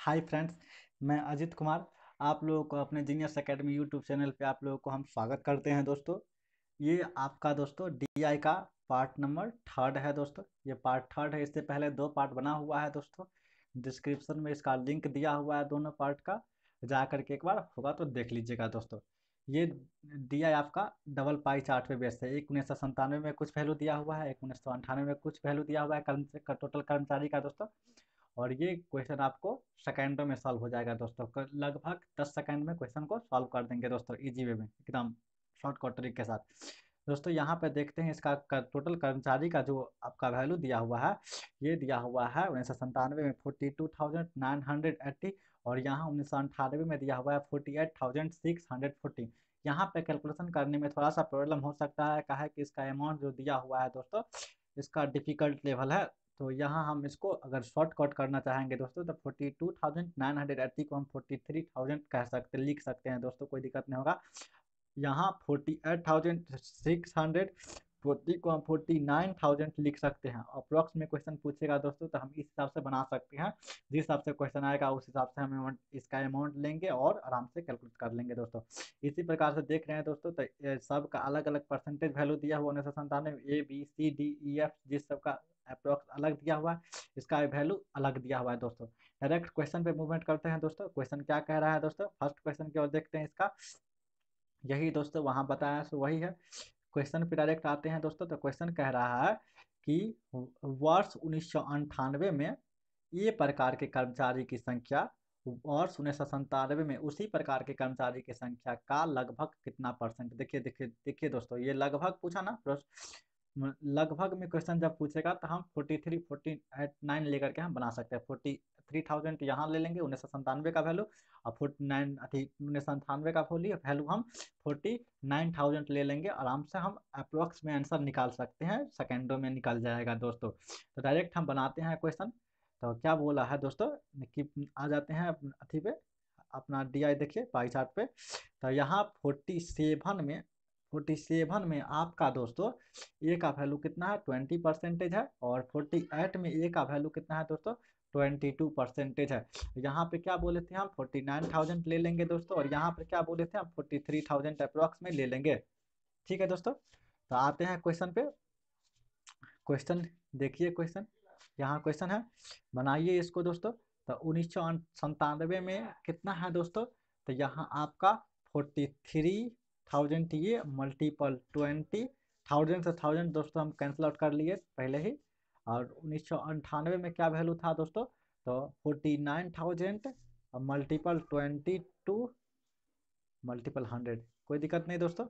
hi friends मैं अजित कुमार आप लोगों को अपने जीनियस एकेडमी यूट्यूब चैनल पे आप लोगों को हम स्वागत करते हैं दोस्तों ये आपका दोस्तों डीआई का पार्ट नंबर थर्ड है दोस्तों ये पार्ट थर्ड है इससे पहले दो पार्ट बना हुआ है दोस्तों डिस्क्रिप्शन में इसका लिंक दिया हुआ है दोनों पार्ट का जा करके एक बार होगा तो देख लीजिएगा दोस्तों ये डी आई आपका डबल पाई चार्ट पे बेस्ट है एक उन्नीस सौ संतानवे में कुछ वैल्यू दिया हुआ है एक उन्नीस सौ अंठानवे में कुछ वैल्यू दिया हुआ है कर्म टोटल कर्मचारी का दोस्तों और ये क्वेश्चन आपको सेकेंडों में सॉल्व हो जाएगा दोस्तों लगभग दस सेकेंड में क्वेश्चन को सॉल्व कर देंगे दोस्तों ईजी वे में एकदम शॉर्टकट ट्रिक के साथ दोस्तों यहाँ पे देखते हैं इसका कर, टोटल कर्मचारी का जो आपका वैल्यू दिया हुआ है ये दिया हुआ है उन्नीस सौ संतानवे में forty two thousand nine hundred eighty और यहाँ उन्नीस सौ अंठानवे में दिया हुआ है forty eight thousand six hundred forty यहाँ पे कैलकुलेशन करने में थोड़ा सा प्रॉब्लम हो सकता है कहा है कि इसका अमाउंट जो दिया हुआ है दोस्तों इसका डिफिकल्ट लेवल है तो यहाँ हम इसको अगर शॉर्ट कट करना चाहेंगे दोस्तों तो forty two thousand nine hundred eighty को हम फोर्टी थ्री थाउजेंड कह सकते लिख सकते हैं दोस्तों कोई दिक्कत नहीं होगा यहाँ forty eight thousand six hundred forty को हम फोर्टी नाइन थाउजेंड लिख सकते हैं अप्रॉक्स में क्वेश्चन पूछेगा दोस्तों तो हम इस हिसाब से बना सकते हैं जिस हिसाब से क्वेश्चन आएगा उस हिसाब से हम इसका अमाउंट लेंगे और आराम से कैलकुलेट कर लेंगे दोस्तों इसी प्रकार से देख रहे हैं दोस्तों तो सब का अलग अलग परसेंटेज वैल्यू दिया हुआ उन्नीस सौ A B C D E F जिस सब का अप्रोक्स अलग दिया हुआ है इसका वैल्यू अलग दिया हुआ है दोस्तों डायरेक्ट क्वेश्चन पे मूवमेंट करते हैं दोस्तों क्वेश्चन क्या कह रहा है दोस्तों फर्स्ट क्वेश्चन की ओर देखते हैं इसका यही दोस्तों वहां बताया सो वही है क्वेश्चन पे डायरेक्ट आते हैं दोस्तों तो क्वेश्चन कह रहा है कि वर्ष उन्नीस में ये प्रकार के कर्मचारी की संख्या वर्ष उन्नीस सौ संतानवे में उसी प्रकार के कर्मचारी की संख्या का लगभग कितना परसेंट देखिए देखिए देखिए दोस्तों ये लगभग पूछा ना लगभग में क्वेश्चन जब पूछेगा तो हम forty three forty eight nine लेकर के हम बना सकते हैं फोर्टी थ्री थाउजेंड यहाँ ले लेंगे उन्नीस सौ संतानवे का वैल्यू और फोर्टी नाइन अथी उन्नीस सौ अंठानवे का वैल्यू वैल्यू हम फोर्टी नाइन थाउजेंड ले लेंगे आराम से हम अप्रोक्स में आंसर निकाल सकते हैं सेकेंडों में निकल जाएगा दोस्तों तो डायरेक्ट हम बनाते हैं क्वेश्चन तो क्या बोला है दोस्तों कि आ जाते हैं अथी पे अपना डी आई देखिए पाई चार्ट पे तो यहाँ फोर्टी सेवन में फोर्टी तो सेवन में आपका दोस्तों ए का वैल्यू कितना है ट्वेंटी परसेंटेज है और फोर्टी एट में ए का वैल्यू कितना है दोस्तों ट्वेंटी टू परसेंटेज है यहाँ पे क्या बोले थे हम फोर्टी नाइन थाउजेंड ले लेंगे दोस्तों और यहाँ पे क्या बोले थे हम फोर्टी थ्री थाउजेंड अप्रॉक्स में ले लेंगे ठीक है दोस्तों तो आते हैं क्वेश्चन पे क्वेश्चन देखिए क्वेश्चन यहाँ क्वेश्चन है बनाइए इसको दोस्तों तो उन्नीस सौ संतानवे में कितना है दोस्तों तो यहाँ आपका फोर्टी थ्री थाउजेंड ये मल्टीपल ट्वेंटी थाउजेंड से थाउजेंड दोस्तों हम कैंसिल आउट कर लिए पहले ही और उन्नीस सौ अंठानवे में क्या वैल्यू था दोस्तों तो forty nine thousand multiple twenty two multiple hundred कोई दिक्कत नहीं दोस्तों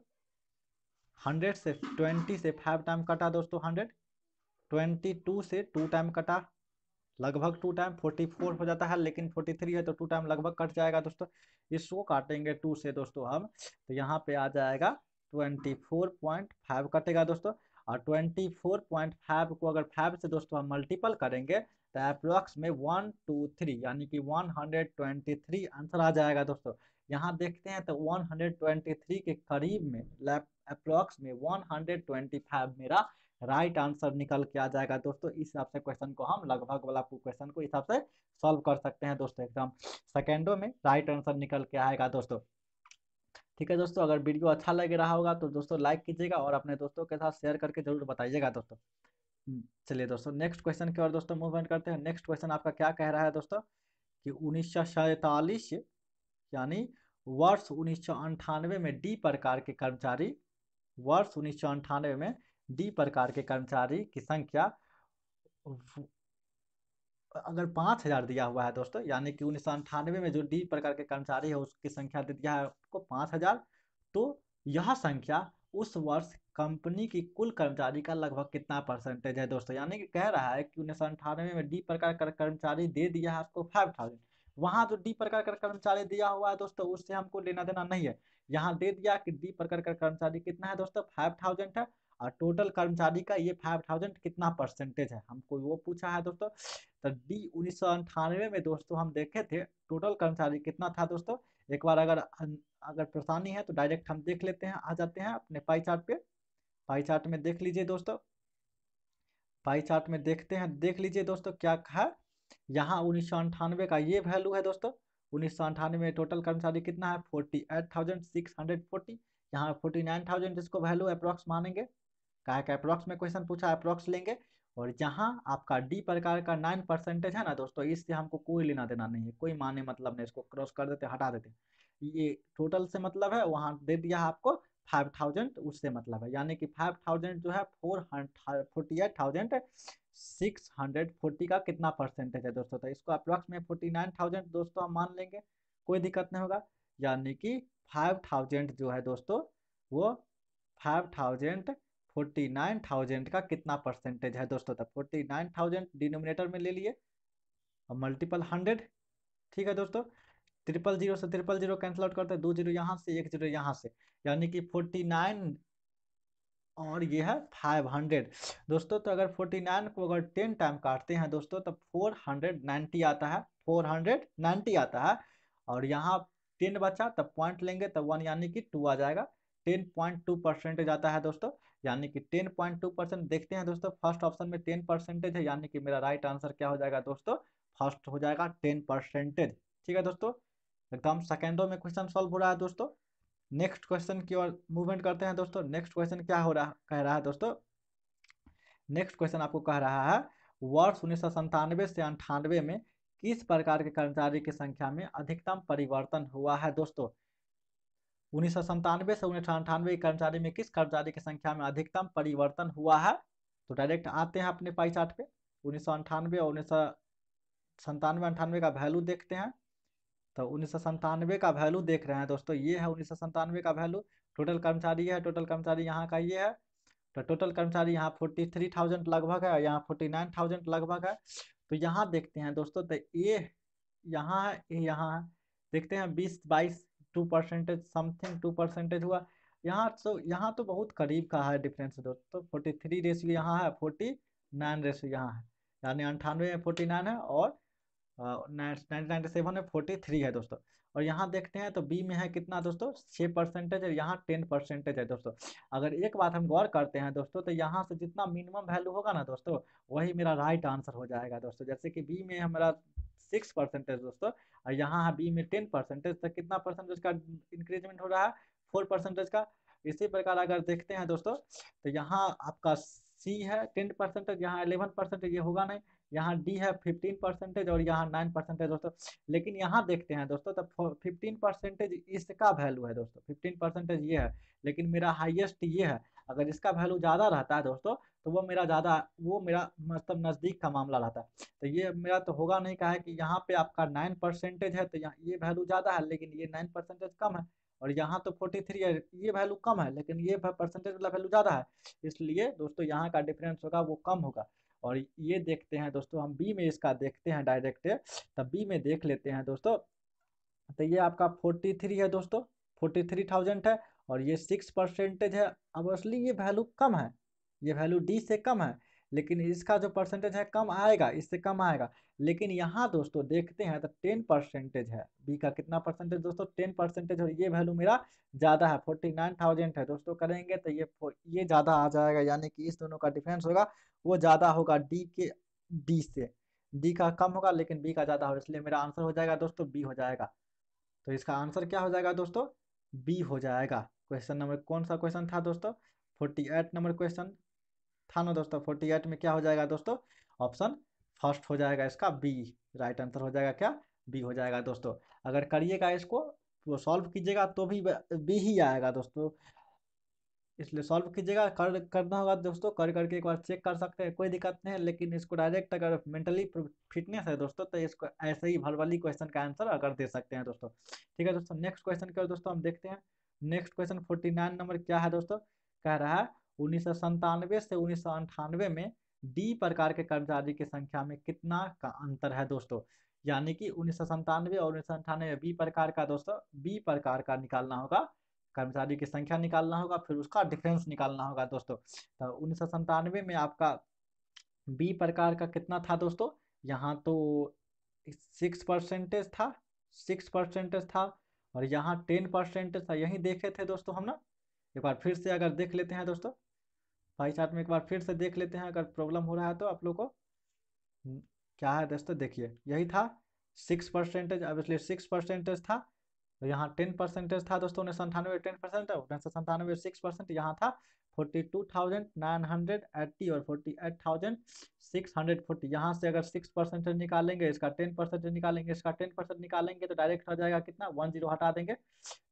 हंड्रेड से ट्वेंटी से फाइव टाइम कटा दोस्तों हंड्रेड ट्वेंटी टू से टू टाइम कटा लगभग टू टाइम फोर्टी फोर हो जाता है लेकिन फोर्टी थ्री है तो टू टाइम लगभग कट जाएगा दोस्तों इसको काटेंगे टू से दोस्तों हम तो यहाँ पे आ जाएगा ट्वेंटी फोर पॉइंट फाइव कटेगा दोस्तों और ट्वेंटी फोर पॉइंट फाइव को अगर फाइव से दोस्तों हम मल्टीपल करेंगे तो अप्रोक्स में वन टू थ्री यानी कि one hundred twenty three answer आ जाएगा दोस्तों यहाँ देखते हैं तो वन हंड्रेड ट्वेंटी थ्री के करीब में अप्रोक्स में फाइव मेरा राइट आंसर निकल के आ जाएगा दोस्तों इस हिसाब से क्वेश्चन को हम लगभग वाला क्वेश्चन को इस हिसाब से सॉल्व कर सकते हैं दोस्तों एकदम सेकेंडों में राइट आंसर निकल के आएगा दोस्तों ठीक है दोस्तों अगर वीडियो अच्छा लग रहा होगा तो दोस्तों लाइक कीजिएगा और अपने दोस्तों के साथ शेयर करके जरूर बताइएगा दोस्तों हम्म, चलिए दोस्तों नेक्स्ट क्वेश्चन की ओर दोस्तों मूवमेंट करते हैं नेक्स्ट क्वेश्चन आपका क्या कह रहा है दोस्तों कि उन्नीस यानी वर्ष उन्नीस में डी प्रकार के कर्मचारी वर्ष उन्नीस में डी प्रकार के कर्मचारी की संख्या अगर पाँच हजार दिया हुआ है दोस्तों यानी कि उन्नीस सौ अंठानवे में जो डी प्रकार के कर्मचारी है उसकी संख्या दे दिया है आपको पाँच हजार तो यह संख्या उस वर्ष कंपनी की कुल कर्मचारी का लगभग कितना परसेंटेज है दोस्तों यानी कि कह रहा है कि उन्नीस सौ अंठानवे में डी प्रकार का कर्मचारी दे दिया है आपको फाइव थाउजेंड वहाँ जो डी प्रकार का कर्मचारी दिया हुआ है दोस्तों उससे हमको लेना देना नहीं है यहाँ दे दिया कि डी प्रकार का कर्मचारी कितना है दोस्तों फाइव थाउजेंड है और टोटल कर्मचारी का ये फाइव थाउजेंड कितना परसेंटेज है हमको वो पूछा है दोस्तों तो डी उन्नीस सौ अंठानवे में दोस्तों हम देखे थे टोटल कर्मचारी कितना था दोस्तों एक बार अगर अगर परेशानी है तो डायरेक्ट हम देख लेते हैं आ जाते हैं अपने पाई चार्ट पे पाई चार्ट में देख लीजिए दोस्तों पाई चार्ट में देखते हैं देख लीजिए दोस्तों क्या है यहाँ उन्नीस सौ अंठानवे का ये वैल्यू है दोस्तों उन्नीस सौ अंठानवे में टोटल कर्मचारी कितना है forty eight thousand six hundred forty यहाँ फोर्टी नाइन थाउजेंड इसको वैल्यू अप्रॉक्स मानेंगे कहा कि अप्रॉक्स में क्वेश्चन पूछा अप्रॉक्स लेंगे और जहाँ आपका डी प्रकार का नाइन परसेंटेज है ना दोस्तों इससे हमको कोई लेना देना नहीं है कोई माने मतलब नहीं इसको क्रॉस कर देते हटा देते ये टोटल से मतलब है वहाँ दे दिया आपको फाइव थाउजेंड उससे मतलब है यानी कि फाइव थाउजेंड जो है four forty eight thousand six hundred forty का कितना परसेंटेज है दोस्तों तो इसको अप्रॉक्स में फोर्टी नाइन थाउजेंड दोस्तों हम मान लेंगे कोई दिक्कत नहीं होगा यानी कि फाइव थाउजेंड जो है दोस्तों वो five thousand forty nine thousand का कितना परसेंटेज है दोस्तों तो फोर्टी नाइन थाउजेंड डिनोमिनेटर में ले लिए और मल्टीपल हंड्रेड ठीक है दोस्तों ट्रिपल जीरो से ट्रिपल जीरो कैंसिल आउट करते हैं दो जीरो यहाँ से एक जीरो यहाँ से यानी कि फोर्टी नाइन और ये है फाइव हंड्रेड दोस्तों तो अगर फोर्टी नाइन को अगर टेन टाइम काटते हैं दोस्तों तो फोर हंड्रेड नाइन्टी आता है फोर हंड्रेड नाइन्टी आता है और यहाँ टेन बचा तब तो पॉइंट लेंगे तब तो वन यानी कि टू आ जाएगा टेन पॉइंट टू परसेंटेज आता है दोस्तों यानी कि टेन पॉइंट टू परसेंट देखते हैं दोस्तों फर्स्ट ऑप्शन में टेन परसेंटेज है यानी कि मेरा राइट आंसर क्या हो जाएगा दोस्तों फर्स्ट हो जाएगा टेन परसेंटेज ठीक है दोस्तों एकदम सेकेंडों में क्वेश्चन सॉल्व हो रहा है दोस्तों नेक्स्ट क्वेश्चन की ओर मूवमेंट करते हैं दोस्तों नेक्स्ट क्वेश्चन क्या हो रहा कह रहा है दोस्तों नेक्स्ट क्वेश्चन आपको कह रहा है वर्ष उन्नीस से अंठानवे में किस प्रकार के कर्मचारी की संख्या में अधिकतम परिवर्तन हुआ है दोस्तों उन्नीस सौ संतानवे से उन्नीस सौ अंठानवे कर्मचारी में किस कर्मचारी की संख्या में अधिकतम परिवर्तन हुआ है तो डायरेक्ट आते हैं अपने पाई चार्ट पे उन्नीस सौ अंठानवे और उन्नीस सौ संतानवे अंठानवे का वैल्यू देखते हैं तो उन्नीस सौ संतानवे का वैल्यू देख रहे हैं दोस्तों ये है उन्नीस सौ संतानवे का वैल्यू टोटल कर्मचारी है टोटल कर्मचारी यहाँ का ये है तो टोटल कर्मचारी यहाँ फोर्टी थ्री थाउजेंड लगभग है यहाँ फोर्टी नाइन थाउजेंड लगभग है तो यहाँ देखते हैं दोस्तों तो ये यहाँ है ये यहाँ है देखते हैं बीस बाईस two percentage something two percentage हुआ यहाँ तो यहाँ तो बहुत करीब का है डिफरेंस दोस्तों फोर्टी थ्री रेशियो यहाँ है फोर्टी नाइन रेशियो यहाँ है यानी अंठानवे में फोर्टी नाइन है और नाइनटी नाइन्टी सेवन में फोर्टी थ्री है दोस्तों और यहाँ देखते हैं तो बी में है कितना दोस्तों छः परसेंटेज है यहाँ टेन परसेंटेज है दोस्तों अगर एक बात हम गौर करते हैं दोस्तों तो यहाँ से जितना मिनिमम वैल्यू होगा ना दोस्तों वही मेरा राइट आंसर हो जाएगा दोस्तों जैसे कि बी में हमारा सिक्स परसेंटेज दोस्तों और यहाँ बी में टेन परसेंटेज तक कितना परसेंटेज का इंक्रीजमेंट हो रहा है फोर परसेंटेज का इसी प्रकार अगर देखते हैं दोस्तों तो यहाँ आपका सी है टेन परसेंटेज यहाँ एलेवन परसेंटेज ये होगा नहीं यहाँ डी है फिफ्टीन परसेंटेज और यहाँ नाइन परसेंटेज दोस्तों लेकिन यहाँ देखते हैं दोस्तों तो फिफ्टीन परसेंटेज इसका वैल्यू है दोस्तों फिफ्टीन परसेंटेज ये है लेकिन मेरा हाईएस्ट ये है अगर इसका वैल्यू ज़्यादा रहता है दोस्तों तो वो मेरा ज़्यादा वो मेरा मतलब नज़दीक का मामला रहता है तो ये मेरा तो होगा नहीं कहा है कि यहाँ पे आपका नाइन परसेंटेज है तो यहाँ ये वैल्यू ज़्यादा है लेकिन ये नाइन परसेंटेज कम है और यहाँ तो फोर्टी थ्री है ये वैल्यू कम है लेकिन ये परसेंटेज वाला वैल्यू ज़्यादा है इसलिए दोस्तों यहाँ का डिफरेंस होगा वो कम होगा और ये देखते हैं दोस्तों हम बी में इसका देखते हैं डायरेक्ट तब बी में देख लेते हैं दोस्तों तो ये आपका फोर्टी थ्री है दोस्तों फोर्टी थ्री थाउजेंड है और ये सिक्स परसेंटेज है अब असली ये वैल्यू कम है ये वैल्यू डी से कम है लेकिन इसका जो परसेंटेज है कम आएगा इससे कम आएगा लेकिन यहाँ दोस्तों देखते हैं तो टेन परसेंटेज है बी का कितना परसेंटेज दोस्तों टेन परसेंटेज और ये वैल्यू मेरा ज़्यादा है फोर्टी नाइन थाउजेंड है दोस्तों करेंगे तो ये ये ज़्यादा आ जाएगा यानी कि इस दोनों का डिफरेंस होगा वो ज़्यादा होगा डी के डी से डी का कम होगा लेकिन बी का ज़्यादा होगा इसलिए मेरा आंसर हो जाएगा दोस्तों बी हो जाएगा तो इसका आंसर क्या हो जाएगा दोस्तों बी हो जाएगा क्वेश्चन नंबर कौन सा क्वेश्चन था दोस्तों फोर्टी एट नंबर क्वेश्चन था ना दोस्तों फोर्टी एट में क्या हो जाएगा दोस्तों ऑप्शन फर्स्ट हो जाएगा इसका बी राइट आंसर हो जाएगा क्या बी हो जाएगा दोस्तों अगर करिएगा इसको सॉल्व कीजिएगा तो भी बी ही आएगा दोस्तों इसलिए सॉल्व कीजिएगा कर करना होगा दोस्तों कर करके एक बार चेक कर सकते हैं कोई दिक्कत नहीं है लेकिन इसको डायरेक्ट अगर मेंटली फिटनेस है दोस्तों तो इसको ऐसे ही भरवाली क्वेश्चन का आंसर अगर दे सकते हैं दोस्तों ठीक है दोस्तों नेक्स्ट क्वेश्चन क्या दोस्तों हम देखते हैं next question forty nine number क्या है दोस्तों कह रहा है उन्नीस से उन्नीस में डी प्रकार के कर्मचारी की संख्या में कितना का अंतर है दोस्तों यानी कि उन्नीस और उन्नीस में बी प्रकार का दोस्तों बी प्रकार का निकालना होगा कर्मचारी की संख्या निकालना होगा फिर उसका डिफरेंस निकालना होगा दोस्तों तो उन्नीस में आपका बी प्रकार का कितना था दोस्तों यहाँ तो सिक्स परसेंटेज था सिक्स परसेंटेज था और यहाँ टेन परसेंटेज था यही देखे थे दोस्तों हम ना एक बार फिर से अगर देख लेते हैं दोस्तों भाई साहब में एक बार फिर से देख लेते हैं अगर प्रॉब्लम हो रहा है तो आप लोग को हम्म, क्या है दोस्तों देखिए यही था six percentage obviously six percentage था तो यहाँ टेन परसेंटेज था दोस्तों उन्नीस सौ अंठानवे टेन परसेंट उन्नीस सौ संतानवे सिक्स परसेंट यहाँ था forty two thousand nine hundred eighty और forty eight thousand six hundred forty यहाँ से अगर सिक्स परसेंटेज निकालेंगे इसका टेन परसेंटेज निकालेंगे इसका टेन परसेंट निकालेंगे तो डायरेक्ट हो जाएगा कितना वन जीरो हटा देंगे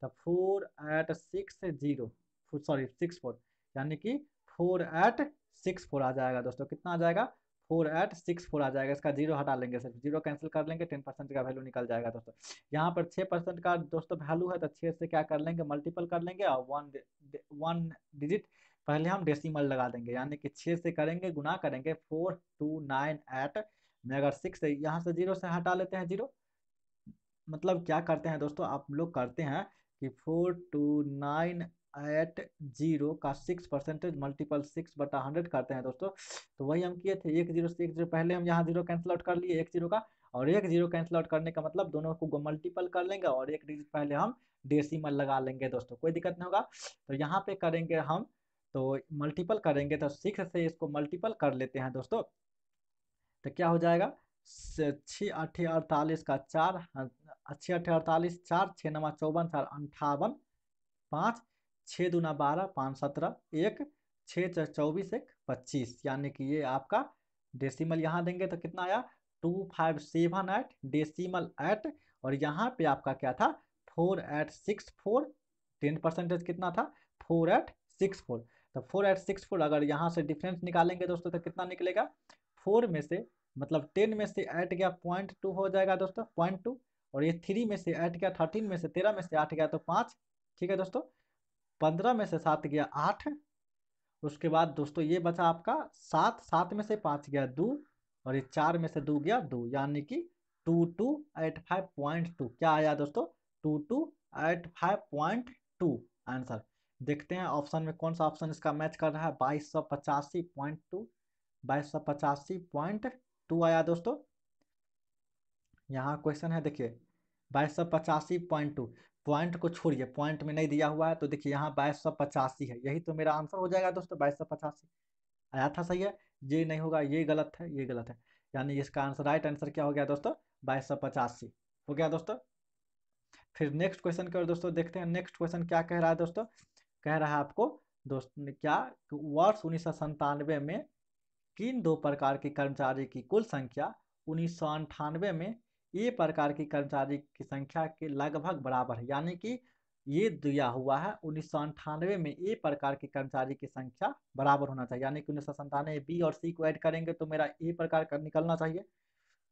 तो four eight six zero sorry six four यानी कि फोर एट सिक्स फोर आ जाएगा दोस्तों कितना आ जाएगा फोर एट सिक्स फोर आ जाएगा इसका जीरो हटा लेंगे सर जीरो कैंसिल कर लेंगे टेन परसेंट का वैल्यू निकल जाएगा दोस्तों यहाँ पर छः परसेंट का दोस्तों वैल्यू है तो छः से क्या कर लेंगे मल्टीपल कर लेंगे और वन वन डिजिट पहले हम डेसिमल लगा देंगे यानी कि छः से करेंगे गुना करेंगे फोर टू नाइन एट में अगर सिक्स है यहाँ से जीरो से हटा लेते हैं जीरो मतलब क्या करते हैं दोस्तों आप लोग करते हैं कि four two nine eight zero का सिक्स परसेंटेज मल्टीपल सिक्स बटा हंड्रेड करते हैं दोस्तों तो वही हम किए थे एक जीरो से एक जीरो पहले हम यहाँ जीरो कैंसिल आउट कर लिए एक जीरो का और एक जीरो कैंसिल आउट करने का मतलब दोनों को मल्टीपल कर लेंगे और एक डिजिट पहले हम डेसिमल लगा लेंगे दोस्तों कोई दिक्कत नहीं होगा तो यहाँ पे करेंगे हम तो मल्टीपल करेंगे तो सिक्स से इसको मल्टीपल कर लेते हैं दोस्तों तो क्या हो जाएगा छः अठे अड़तालीस का चार छः अठे अड़तालीस चार छः नवा चौवन चार अंठावन पाँच छः दूना बारह पाँच सत्रह एक छः चौबीस एक पच्चीस यानी कि ये आपका डेसिमल यहाँ देंगे तो कितना आया two five seven eight decimal eight और यहाँ पे आपका क्या था four eight six four ten percentage कितना था फोर एट सिक्स फोर तो फोर एट सिक्स फोर अगर यहाँ से डिफरेंस निकालेंगे दोस्तों तो कितना निकलेगा फोर में से मतलब टेन में से ऐट गया पॉइंट टू हो जाएगा दोस्तों पॉइंट टू और ये थ्री में से ऐट गया थर्टीन में से तेरह में से आठ गया तो पाँच ठीक है दोस्तों पंद्रह में से सात गया आठ उसके बाद दोस्तों ये बचा आपका सात सात में से पाँच गया दो और ये चार में से दो गया दो यानी कि two two eight five point two क्या आया दोस्तों two two eight five point two answer देखते हैं ऑप्शन में कौन सा ऑप्शन इसका मैच कर रहा है बाईस सौ पचासी पॉइंट टू बाईस सौ पचासी पॉइंट टू आया दोस्तों यहाँ क्वेश्चन है देखिए बाईस सौ पचासी पॉइंट टू पॉइंट को छोड़िए पॉइंट में नहीं दिया हुआ है तो देखिए यहाँ बाईस सौ पचासी है यही तो मेरा आंसर हो जाएगा दोस्तों बाईस सौ पचासी आया था सही है ये नहीं होगा ये गलत है ये गलत है यानी इसका आंसर राइट आंसर क्या हो गया दोस्तों बाईस सौ पचासी हो गया दोस्तों फिर नेक्स्ट क्वेश्चन कर दोस्तों देखते हैं नेक्स्ट क्वेश्चन क्या कह रहा है दोस्तों कह रहा है आपको दोस्त क्या वर्ष उन्नीस में किन दो प्रकार के कर्मचारी की कुल संख्या उन्नीस में ये प्रकार की कर्मचारी की संख्या के लगभग बराबर है यानी कि ये दिया हुआ है उन्नीस में ए प्रकार के कर्मचारी की संख्या बराबर होना चाहिए यानी कि उन्नीस में बी और सी को ऐड करेंगे तो मेरा ए प्रकार का निकलना चाहिए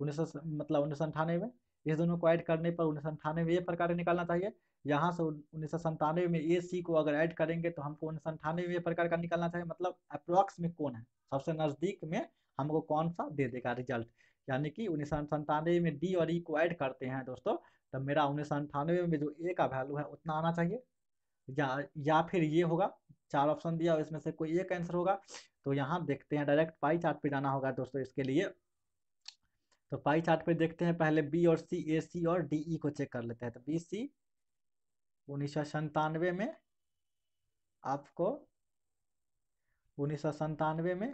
उन्नीस मतलब उन्नीस में इस दोनों को ऐड करने पर उन्नीस में ए प्रकार निकलना चाहिए यहाँ से उन्नीस सौ में ए सी को अगर ऐड करेंगे तो हमको उन्नीस में ये प्रकार का निकलना चाहिए मतलब अप्रोक्स में कौन है सबसे नज़दीक में हमको कौन सा दे देगा रिजल्ट यानी कि उन्नीस सौ संतानवे में डी और ई को ऐड करते हैं दोस्तों तो मेरा उन्नीस सौ अंठानवे में जो ए का वैल्यू है उतना आना चाहिए या या फिर ये होगा चार ऑप्शन दिया और इसमें से कोई एक आंसर होगा तो यहाँ देखते हैं डायरेक्ट पाई चार्ट पे जाना होगा दोस्तों इसके लिए तो पाई चार्ट पे देखते हैं पहले बी और सी ए सी और डी ई e को चेक कर लेते हैं तो बी सी उन्नीस सौ संतानवे में आपको उन्नीस सौ संतानवे में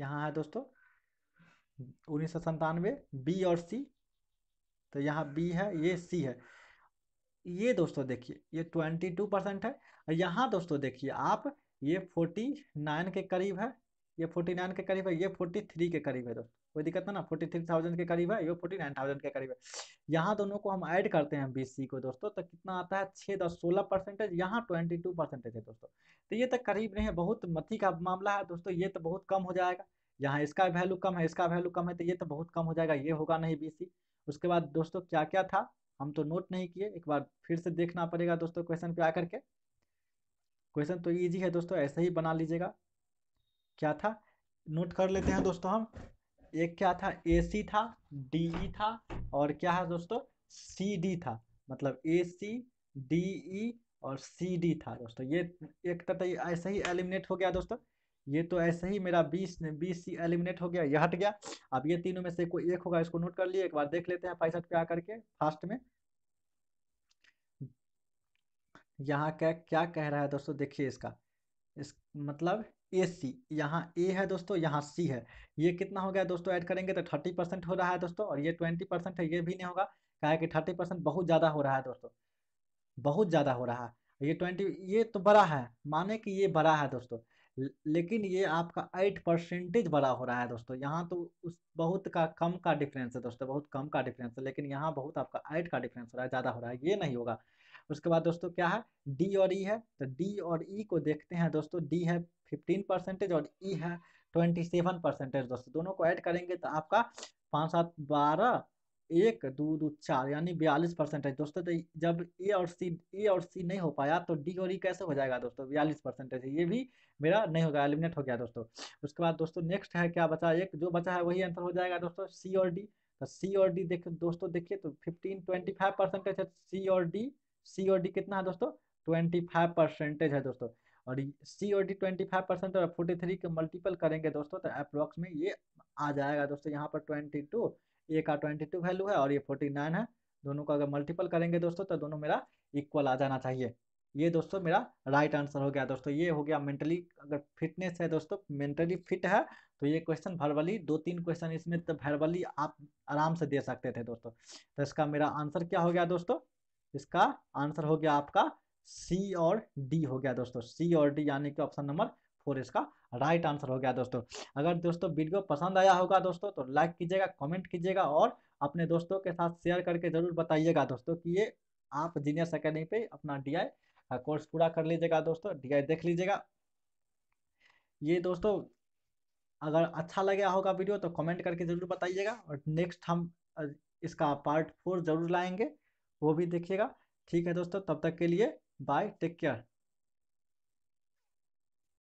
यहाँ है दोस्तों उन्नीस सौ संतानवे बी और सी तो यहाँ बी है ये सी है ये दोस्तों देखिए ये ट्वेंटी टू परसेंट है और यहाँ दोस्तों देखिए आप ये फोर्टी नाइन के करीब है ये फोर्टी नाइन के करीब है ये फोर्टी थ्री के करीब है दोस्तों कोई दिक्कत ना फोर्टी थ्री थाउजेंड के करीब है ये फोर्टी नाइन थाउजेंड के करीब है यहाँ दोनों को हम ऐड करते हैं बी सी को दोस्तों तो कितना आता है छः दस सोलह परसेंटेज यहाँ ट्वेंटी टू परसेंटेज है दोस्तों तो ये तो करीब नहीं है बहुत मथी का मामला है दोस्तों ये तो बहुत कम हो जाएगा यहाँ इसका वैल्यू कम है इसका वैल्यू कम है तो ये तो बहुत कम हो जाएगा ये होगा नहीं बी उसके बाद दोस्तों क्या क्या था हम तो नोट नहीं किए एक बार फिर से देखना पड़ेगा दोस्तों क्वेश्चन पे आकर के क्वेश्चन तो इजी है दोस्तों ऐसे ही बना लीजिएगा क्या था नोट कर लेते हैं दोस्तों हम एक क्या था ए सी था डी ई e था और क्या है दोस्तों सी डी था मतलब ए सी डी ई और सी डी था दोस्तों ये एक तरह तो तो ऐसे ही एलिमिनेट हो गया दोस्तों ये तो ऐसे ही मेरा बीस बीस सी एलिमिनेट हो गया यह हट गया अब ये तीनों में से कोई एक होगा इसको नोट कर लिए एक बार देख लेते हैं पैंसठ पे आकर के फास्ट में यहाँ क्या क्या कह रहा है दोस्तों देखिए इसका इस मतलब ए सी यहाँ ए है दोस्तों यहाँ सी है ये कितना हो गया दोस्तों ऐड करेंगे तो थर्टी परसेंट हो रहा है दोस्तों और ये ट्वेंटी परसेंट है ये भी नहीं होगा क्या है कि थर्टी परसेंट बहुत ज़्यादा हो रहा है दोस्तों बहुत ज़्यादा हो रहा है ये ट्वेंटी ये तो बड़ा है माने कि ये बड़ा है दोस्तों लेकिन ये आपका एट परसेंटेज बड़ा हो रहा है दोस्तों यहाँ तो उस बहुत का कम का डिफरेंस है दोस्तों बहुत कम का डिफरेंस है लेकिन यहाँ बहुत आपका एट का डिफरेंस हो रहा है ज़्यादा हो रहा है ये नहीं होगा उसके बाद दोस्तों क्या है डी और ई e है तो डी और ई e को देखते हैं दोस्तों डी है फिफ्टीन परसेंटेज और ई e है ट्वेंटी सेवन परसेंटेज दोस्तों दोनों को ऐड करेंगे तो आपका पाँच सात बारह एक दो दो चार यानी बयालीस परसेंटेज दोस्तों तो जब ए और सी ए और सी नहीं हो पाया तो डी और ई e कैसे हो जाएगा दोस्तों बयालीस परसेंटेज ये भी मेरा नहीं होगा एलिमिनेट हो गया दोस्तों उसके बाद दोस्तों नेक्स्ट है क्या बचा एक जो बचा है वही आंसर हो जाएगा दोस्तों सी और डी तो सी और डी देख दोस्तों देखिए तो फिफ्टीन ट्वेंटी फाइव परसेंटेज है सी और डी सी और डी कितना है दोस्तों ट्वेंटी फाइव परसेंटेज है दोस्तों और सी और डी ट्वेंटी फाइव परसेंट और फोर्टी थ्री के मल्टीपल करेंगे दोस्तों तो अप्रोक्स में ये आ जाएगा दोस्तों यहाँ पर ट्वेंटी टू ए का ट्वेंटी टू वैल्यू है और ये फोर्टी नाइन है दोनों का अगर मल्टीपल करेंगे दोस्तों तो दोनों मेरा इक्वल आ जाना चाहिए ये दोस्तों मेरा राइट आंसर हो गया दोस्तों ये हो गया मेंटली अगर फिटनेस है दोस्तों मेंटली फिट है तो ये क्वेश्चन भरवली दो तीन क्वेश्चन इसमें तो भरवली आप आराम से दे सकते थे दोस्तों तो इसका मेरा आंसर क्या हो गया दोस्तों इसका आंसर हो गया आपका सी और डी हो गया दोस्तों सी और डी यानी कि ऑप्शन नंबर फोर इसका राइट आंसर हो गया दोस्तों अगर दोस्तों वीडियो पसंद आया होगा दोस्तों तो लाइक कीजिएगा कमेंट कीजिएगा और अपने दोस्तों के साथ शेयर करके जरूर बताइएगा दोस्तों कि ये आप जीनियर अकेडमी पे अपना डी कोर्स पूरा कर लीजिएगा दोस्तों डी देख लीजिएगा ये दोस्तों अगर अच्छा लगा होगा वीडियो तो कमेंट करके ज़रूर बताइएगा और नेक्स्ट हम इसका पार्ट फोर ज़रूर लाएंगे वो भी देखिएगा ठीक है दोस्तों तब तक के लिए बाय टेक केयर